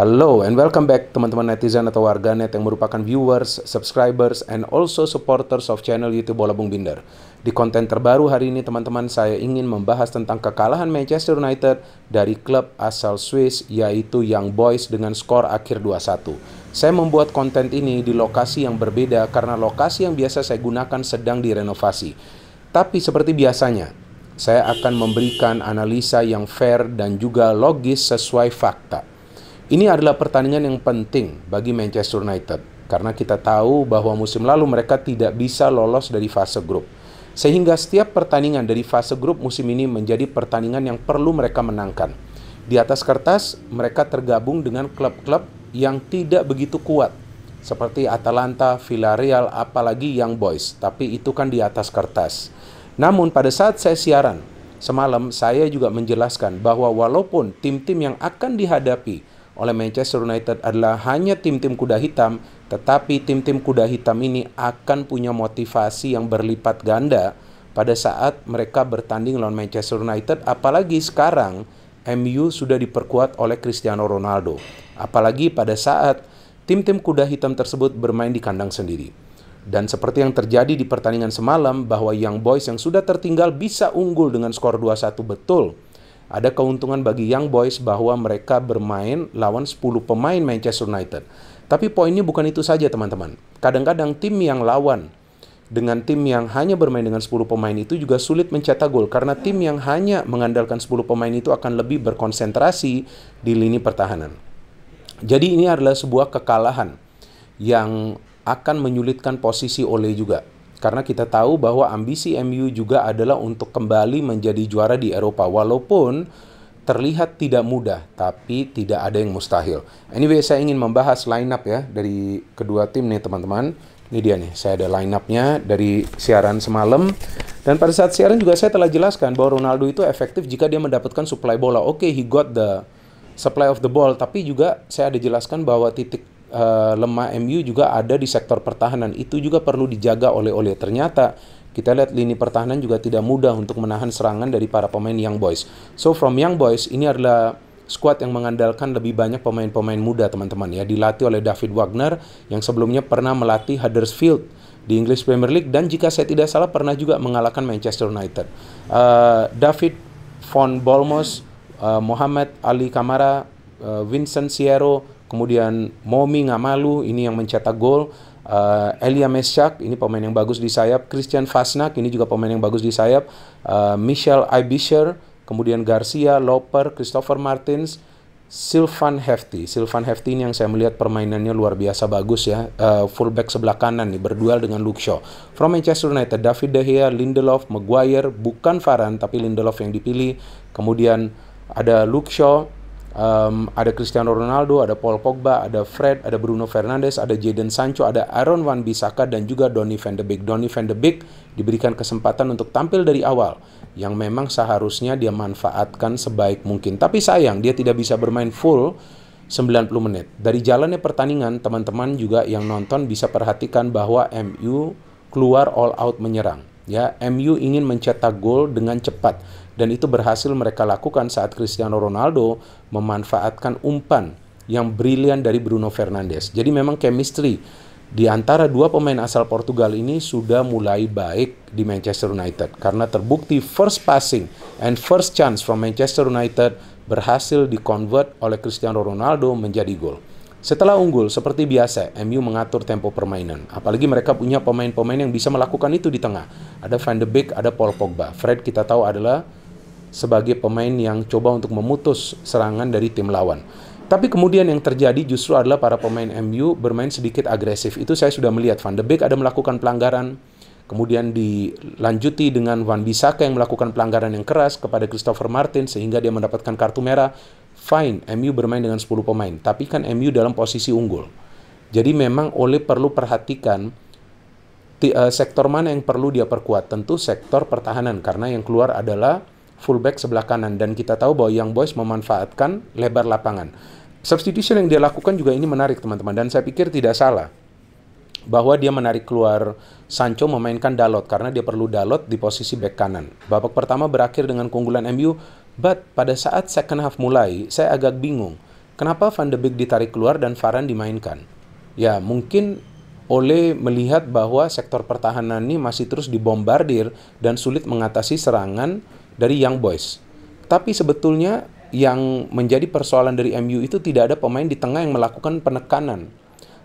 Halo and welcome back teman-teman netizen atau warganet yang merupakan viewers, subscribers, and also supporters of channel YouTube Bola Bung Binder. Di konten terbaru hari ini teman-teman saya ingin membahas tentang kekalahan Manchester United dari klub asal Swiss yaitu Young Boys dengan skor akhir 2-1. Saya membuat konten ini di lokasi yang berbeda karena lokasi yang biasa saya gunakan sedang direnovasi. Tapi seperti biasanya, saya akan memberikan analisa yang fair dan juga logis sesuai fakta. Ini adalah pertandingan yang penting bagi Manchester United karena kita tahu bahwa musim lalu mereka tidak bisa lolos dari fase grup. Sehingga setiap pertandingan dari fase grup musim ini menjadi pertandingan yang perlu mereka menangkan. Di atas kertas, mereka tergabung dengan klub-klub yang tidak begitu kuat seperti Atalanta, Villarreal, apalagi Young Boys, tapi itu kan di atas kertas. Namun pada saat saya siaran semalam, saya juga menjelaskan bahwa walaupun tim-tim yang akan dihadapi oleh Manchester United adalah hanya tim-tim kuda hitam, tetapi tim-tim kuda hitam ini akan punya motivasi yang berlipat ganda pada saat mereka bertanding lawan Manchester United, apalagi sekarang MU sudah diperkuat oleh Cristiano Ronaldo. Apalagi pada saat tim-tim kuda hitam tersebut bermain di kandang sendiri. Dan seperti yang terjadi di pertandingan semalam bahwa Young Boys yang sudah tertinggal bisa unggul dengan skor 2-1 betul ada keuntungan bagi Young Boys bahwa mereka bermain lawan 10 pemain Manchester United. Tapi poinnya bukan itu saja teman-teman. Kadang-kadang tim yang lawan dengan tim yang hanya bermain dengan 10 pemain itu juga sulit mencetak gol karena tim yang hanya mengandalkan 10 pemain itu akan lebih berkonsentrasi di lini pertahanan. Jadi ini adalah sebuah kekalahan yang akan menyulitkan posisi Ole juga karena kita tahu bahwa ambisi MU juga adalah untuk kembali menjadi juara di Eropa walaupun terlihat tidak mudah, tapi tidak ada yang mustahil. Anyway, saya ingin membahas line up ya dari kedua tim nih teman-teman. Ini dia nih, saya ada line up-nya dari siaran semalam. Dan pada saat siaran juga saya telah jelaskan bahwa Ronaldo itu efektif jika dia mendapatkan supply bola. Oke, okay, he got the supply of the ball, tapi juga saya ada jelaskan bahwa titik uh, lemah MU juga ada di sektor pertahanan. Itu juga perlu dijaga oleh oleh ternyata kita lihat lini pertahanan juga tidak mudah untuk menahan serangan dari para pemain Young Boys. So from Young Boys ini adalah squad yang mengandalkan lebih banyak pemain-pemain muda teman-teman ya dilatih oleh David Wagner yang sebelumnya pernah melatih Huddersfield di English Premier League dan jika saya tidak salah pernah juga mengalahkan Manchester United. Uh, David von Bolmos, uh, eh, Mohamed Ali Kamara, uh, Vincent Sierro, kemudian Momi Ngamalu ini yang mencetak gol uh, Elia Meschak ini pemain yang bagus di sayap Christian Fasnak ini juga pemain yang bagus di sayap uh, Michel Ibischer, kemudian Garcia Loper Christopher Martins Silvan Hefti. Silvan Hefti ini yang saya melihat permainannya luar biasa bagus ya. Uh, fullback sebelah kanan nih berduel dengan Luke Shaw. From Manchester United, David De Gea, Lindelof, Maguire, bukan Varane tapi Lindelof yang dipilih. Kemudian ada Luke Shaw, um, ada Cristiano Ronaldo, ada Paul Pogba, ada Fred, ada Bruno Fernandes, ada Jadon Sancho, ada Aaron Wan Bissaka dan juga Donny van de Beek. Donny van de Beek diberikan kesempatan untuk tampil dari awal yang memang seharusnya dia manfaatkan sebaik mungkin. Tapi sayang dia tidak bisa bermain full 90 menit. Dari jalannya pertandingan, teman-teman juga yang nonton bisa perhatikan bahwa MU keluar all out menyerang. Ya, MU ingin mencetak gol dengan cepat dan itu berhasil mereka lakukan saat Cristiano Ronaldo memanfaatkan umpan yang brilian dari Bruno Fernandes. Jadi memang chemistry di antara dua pemain asal Portugal ini sudah mulai baik di Manchester United karena terbukti first passing and first chance from Manchester United berhasil dikonvert oleh Cristiano Ronaldo menjadi gol. Setelah unggul, seperti biasa, MU mengatur tempo permainan. Apalagi mereka punya pemain-pemain yang bisa melakukan itu di tengah. Ada Van de Beek, ada Paul Pogba. Fred kita tahu adalah sebagai pemain yang coba untuk memutus serangan dari tim lawan. Tapi kemudian yang terjadi justru adalah para pemain MU bermain sedikit agresif. Itu saya sudah melihat Van de Beek ada melakukan pelanggaran, kemudian dilanjuti dengan Van Bissaka yang melakukan pelanggaran yang keras kepada Christopher Martin sehingga dia mendapatkan kartu merah. Fine, MU bermain dengan 10 pemain, tapi kan MU dalam posisi unggul. Jadi memang oleh perlu perhatikan eh, sektor mana yang perlu dia perkuat. Tentu sektor pertahanan karena yang keluar adalah fullback sebelah kanan dan kita tahu bahwa Young Boys memanfaatkan lebar lapangan. Substitution yang dia lakukan juga ini menarik teman-teman dan saya pikir tidak salah bahwa dia menarik keluar Sancho memainkan Dalot karena dia perlu Dalot di posisi back kanan. Babak pertama berakhir dengan keunggulan MU, but pada saat second half mulai saya agak bingung kenapa Van de Beek ditarik keluar dan Varane dimainkan. Ya, mungkin oleh melihat bahwa sektor pertahanan ini masih terus dibombardir dan sulit mengatasi serangan dari Young Boys. Tapi sebetulnya yang menjadi persoalan dari MU itu tidak ada pemain di tengah yang melakukan penekanan.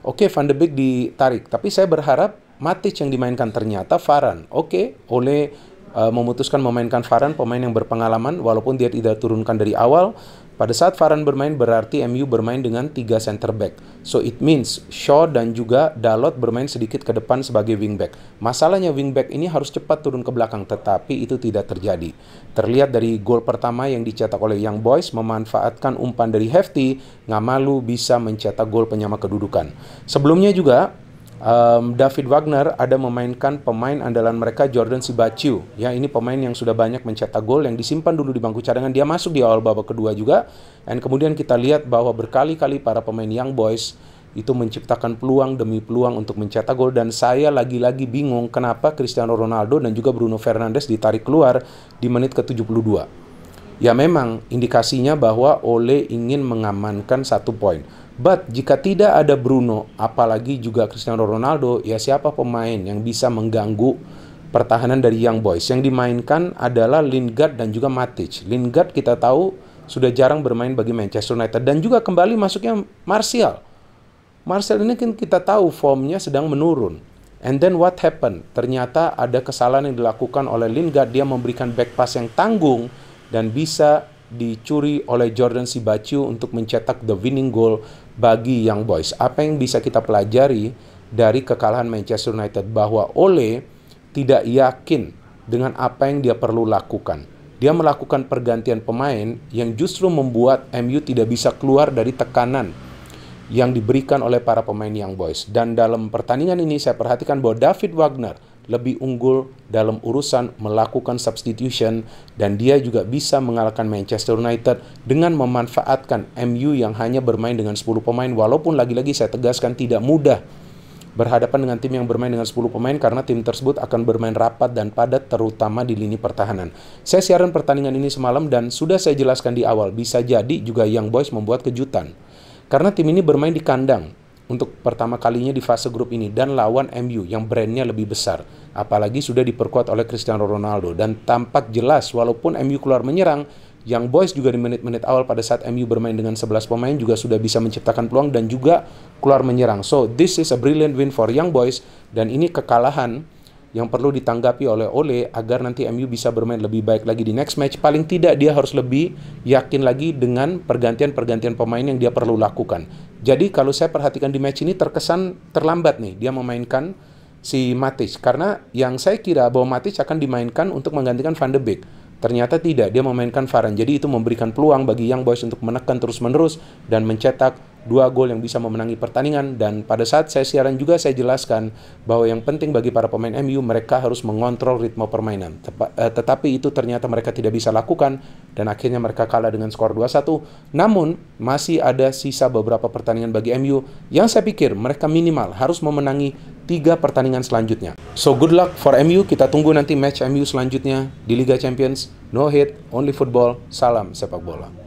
Oke, okay, Van de Beek ditarik, tapi saya berharap Matic yang dimainkan ternyata Varan. Oke, okay, oleh eh, uh, memutuskan memainkan Varan, pemain yang berpengalaman, walaupun dia tidak turunkan dari awal, pada saat Varane bermain berarti MU bermain dengan tiga center back. So it means Shaw dan juga Dalot bermain sedikit ke depan sebagai wing back. Masalahnya wing back ini harus cepat turun ke belakang tetapi itu tidak terjadi. Terlihat dari gol pertama yang dicetak oleh Young Boys memanfaatkan umpan dari Hefty, Ngamalu bisa mencetak gol penyama kedudukan. Sebelumnya juga um, David Wagner ada memainkan pemain andalan mereka Jordan Sibaciu. Ya, ini pemain yang sudah banyak mencetak gol yang disimpan dulu di bangku cadangan. Dia masuk di awal babak kedua juga. Dan kemudian kita lihat bahwa berkali-kali para pemain Young Boys itu menciptakan peluang demi peluang untuk mencetak gol dan saya lagi-lagi bingung kenapa Cristiano Ronaldo dan juga Bruno Fernandes ditarik keluar di menit ke-72. Ya memang indikasinya bahwa Ole ingin mengamankan satu poin. But jika tidak ada Bruno, apalagi juga Cristiano Ronaldo, ya siapa pemain yang bisa mengganggu pertahanan dari Young Boys? Yang dimainkan adalah Lingard dan juga Matic. Lingard kita tahu sudah jarang bermain bagi Manchester United dan juga kembali masuknya Martial. Martial ini kan kita tahu formnya sedang menurun. And then what happened? Ternyata ada kesalahan yang dilakukan oleh Lingard. Dia memberikan back pass yang tanggung dan bisa dicuri oleh Jordan Sibaciu untuk mencetak the winning goal bagi Young Boys. Apa yang bisa kita pelajari dari kekalahan Manchester United bahwa Ole tidak yakin dengan apa yang dia perlu lakukan. Dia melakukan pergantian pemain yang justru membuat MU tidak bisa keluar dari tekanan yang diberikan oleh para pemain Young Boys. Dan dalam pertandingan ini saya perhatikan bahwa David Wagner lebih unggul dalam urusan melakukan substitution dan dia juga bisa mengalahkan Manchester United dengan memanfaatkan MU yang hanya bermain dengan 10 pemain walaupun lagi-lagi saya tegaskan tidak mudah berhadapan dengan tim yang bermain dengan 10 pemain karena tim tersebut akan bermain rapat dan padat terutama di lini pertahanan. Saya siaran pertandingan ini semalam dan sudah saya jelaskan di awal, bisa jadi juga Young Boys membuat kejutan. Karena tim ini bermain di kandang, untuk pertama kalinya di fase grup ini dan lawan MU yang brandnya lebih besar. Apalagi sudah diperkuat oleh Cristiano Ronaldo dan tampak jelas walaupun MU keluar menyerang, Young Boys juga di menit-menit awal pada saat MU bermain dengan 11 pemain juga sudah bisa menciptakan peluang dan juga keluar menyerang. So, this is a brilliant win for Young Boys dan ini kekalahan yang perlu ditanggapi oleh Ole agar nanti MU bisa bermain lebih baik lagi di next match. Paling tidak dia harus lebih yakin lagi dengan pergantian-pergantian pemain yang dia perlu lakukan. Jadi kalau saya perhatikan di match ini terkesan terlambat nih dia memainkan si Matic karena yang saya kira bahwa Matic akan dimainkan untuk menggantikan Van de Beek. Ternyata tidak, dia memainkan Varane. Jadi itu memberikan peluang bagi Young Boys untuk menekan terus-menerus dan mencetak dua gol yang bisa memenangi pertandingan dan pada saat saya siaran juga saya jelaskan bahwa yang penting bagi para pemain MU mereka harus mengontrol ritme permainan Tep eh, tetapi itu ternyata mereka tidak bisa lakukan dan akhirnya mereka kalah dengan skor 2-1 namun masih ada sisa beberapa pertandingan bagi MU yang saya pikir mereka minimal harus memenangi tiga pertandingan selanjutnya so good luck for MU kita tunggu nanti match MU selanjutnya di Liga Champions no hit only football salam sepak bola